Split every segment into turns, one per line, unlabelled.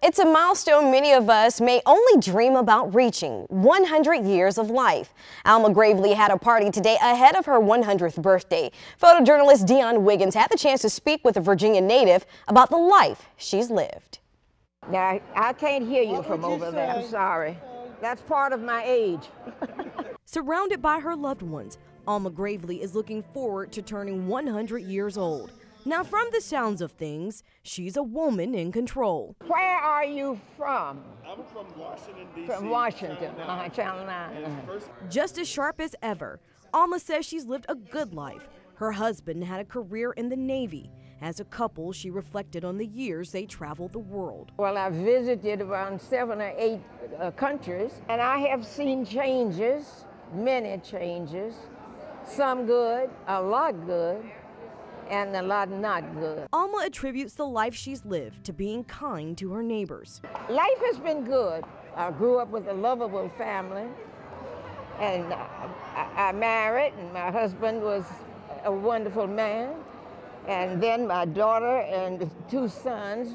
It's a milestone many of us may only dream about reaching 100 years of life. Alma Gravely had a party today ahead of her 100th birthday. Photojournalist Dion Wiggins had the chance to speak with a Virginia native about the life she's lived. Now, I can't hear you what from over you there. I'm sorry. That's part of my age. Surrounded by her loved ones, Alma Gravely is looking forward to turning 100 years old. Now, from the sounds of things, she's a woman in control. Where are you from? I'm from Washington, D.C. From Washington, uh-huh, Channel 9. Uh-huh. Just as sharp as ever, Alma says she's lived a good life. Her husband had a career in the Navy. As a couple, she reflected on the years they traveled the world.
Well, I visited around seven or eight uh, countries, and I have seen changes, many changes, some good, a lot good,
and a lot not good. Alma attributes the life she's lived to being kind to her neighbors. Life has been good. I grew up with a lovable family,
and I, I married, and my husband was a wonderful man. And then my daughter and two sons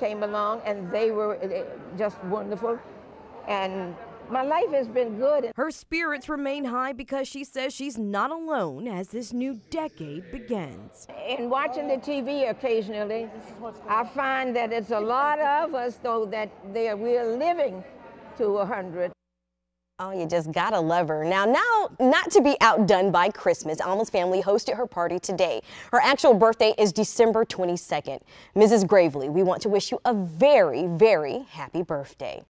came along,
and they were eh, just wonderful. And my life has been good. Her spirits remain high because she says she's not alone as this new decade begins.
In watching the TV occasionally, I find that it's a lot of us, though, that we're living to 100.
Oh, you just gotta love her. Now, now, not to be outdone by Christmas, Alma's family hosted her party today. Her actual birthday is December 22nd. Mrs. Gravely, we want to wish you a very, very happy birthday.